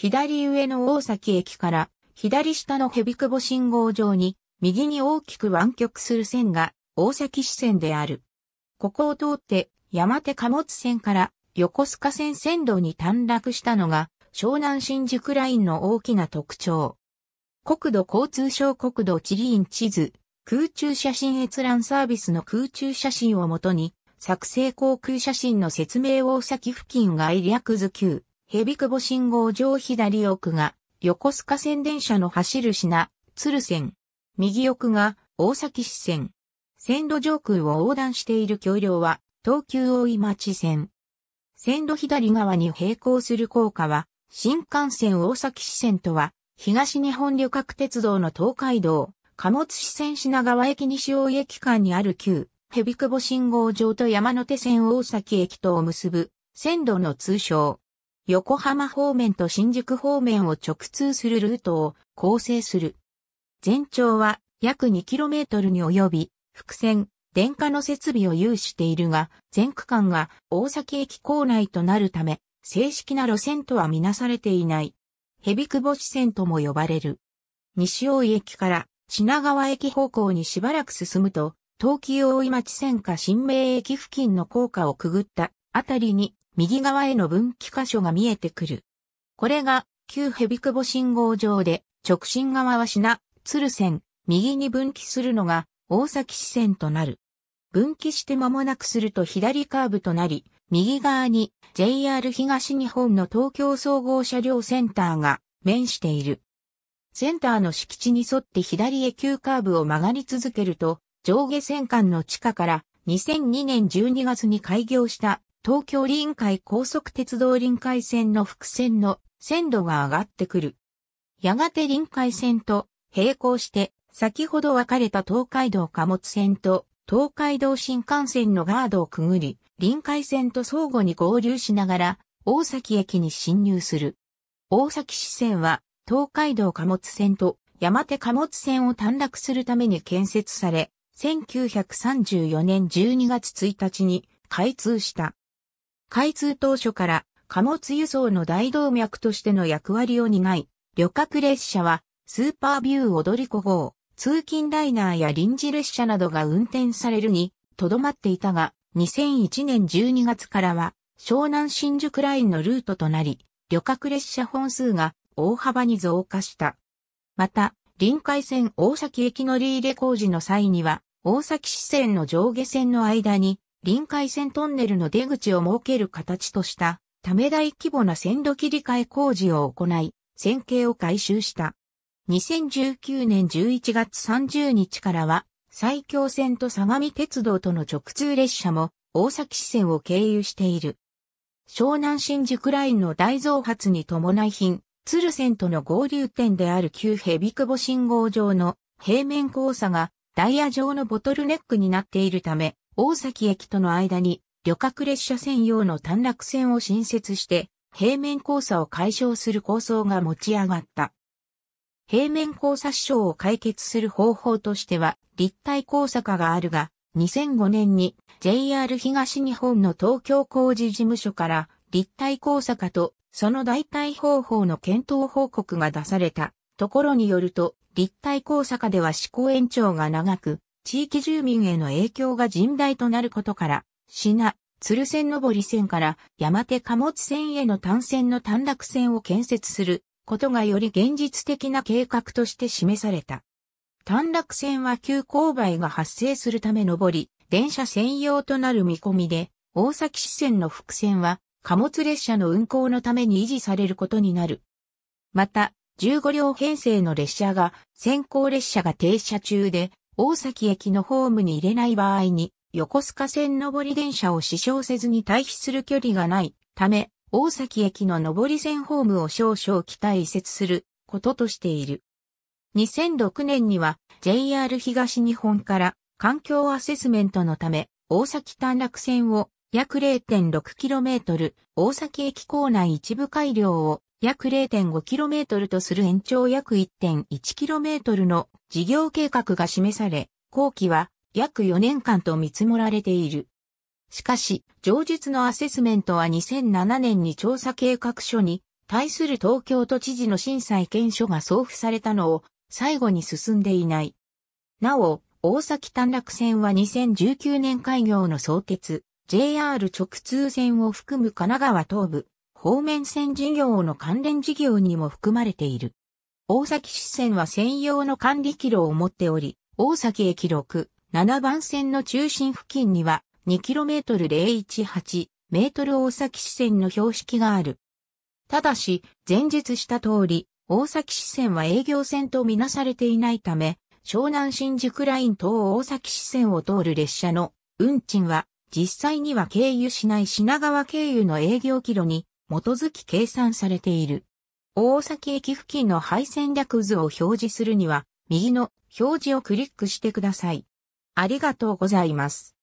左上の大崎駅から左下の蛇久保信号場に右に大きく湾曲する線が大崎支線である。ここを通って山手貨物線から横須賀線線路に短絡したのが湘南新宿ラインの大きな特徴。国土交通省国土地理院地図、空中写真閲覧サービスの空中写真をもとに、作成航空写真の説明大崎付近外略図9。蛇久保信号上左奥が、横須賀線電車の走る品、鶴線。右奥が、大崎支線。線路上空を横断している橋梁は、東急大井町線。線路左側に並行する高架は、新幹線大崎支線とは、東日本旅客鉄道の東海道、貨物支線品川駅西大井駅間にある旧、ヘビクボ信号場と山手線大崎駅とを結ぶ、線路の通称、横浜方面と新宿方面を直通するルートを構成する。全長は約 2km に及び、伏線、電化の設備を有しているが、全区間が大崎駅構内となるため、正式な路線とはみなされていない。蛇久保地線とも呼ばれる。西大井駅から品川駅方向にしばらく進むと、東急大井町線か新名駅付近の高架をくぐったあたりに右側への分岐箇所が見えてくる。これが、旧蛇久保信号場で、直進側は品、鶴線、右に分岐するのが、大崎支線となる。分岐して間もなくすると左カーブとなり、右側に JR 東日本の東京総合車両センターが面している。センターの敷地に沿って左へ急カーブを曲がり続けると、上下線間の地下から2002年12月に開業した東京臨海高速鉄道臨海線の複線の線路が上がってくる。やがて臨海線と並行して先ほど分かれた東海道貨物線と東海道新幹線のガードをくぐり、臨海線と相互に合流しながら大崎駅に進入する。大崎支線は東海道貨物線と山手貨物線を短絡するために建設され、1934年12月1日に開通した。開通当初から貨物輸送の大動脈としての役割を担い、旅客列車はスーパービュー踊り子号、通勤ライナーや臨時列車などが運転されるに、とどまっていたが、2001年12月からは、湘南新宿ラインのルートとなり、旅客列車本数が大幅に増加した。また、臨海線大崎駅乗り入れ工事の際には、大崎支線の上下線の間に臨海線トンネルの出口を設ける形とした、ため大規模な線路切り替え工事を行い、線形を改修した。2019年11月30日からは、埼京線と相模鉄道との直通列車も、大崎支線を経由している。湘南新宿ラインの大増発に伴い品、鶴線との合流点である旧蛇久保信号場の平面交差がダイヤ状のボトルネックになっているため、大崎駅との間に旅客列車専用の短絡線を新設して平面交差を解消する構想が持ち上がった。平面交差支障を解決する方法としては立体交差化があるが、2005年に JR 東日本の東京工事事務所から立体交差化とその代替方法の検討報告が出されたところによると立体交差化では試行延長が長く地域住民への影響が甚大となることから、品、鶴線上り線から山手貨物線への単線の短絡線を建設することがより現実的な計画として示された。短絡線は急勾配が発生するため上り、電車専用となる見込みで、大崎支線の伏線は貨物列車の運行のために維持されることになる。また、15両編成の列車が先行列車が停車中で大崎駅のホームに入れない場合に、横須賀線上り電車を支障せずに退避する距離がないため、大崎駅の上り線ホームを少々北へ移設することとしている。2006年には JR 東日本から環境アセスメントのため大崎短絡線を約 0.6km 大崎駅構内一部改良を約 0.5km とする延長約 1.1km の事業計画が示され、後期は約4年間と見積もられている。しかし、上述のアセスメントは2007年に調査計画書に対する東京都知事の審査意見書が送付されたのを最後に進んでいない。なお、大崎短絡線は2019年開業の相鉄、JR 直通線を含む神奈川東部、方面線事業の関連事業にも含まれている。大崎支線は専用の管理キロを持っており、大崎駅6、7番線の中心付近には 2km018 メートル大崎支線の標識がある。ただし、前述した通り、大崎支線は営業線とみなされていないため、湘南新宿ライン等大崎支線を通る列車の運賃は実際には経由しない品川経由の営業キロに基づき計算されている。大崎駅付近の配線略図を表示するには、右の表示をクリックしてください。ありがとうございます。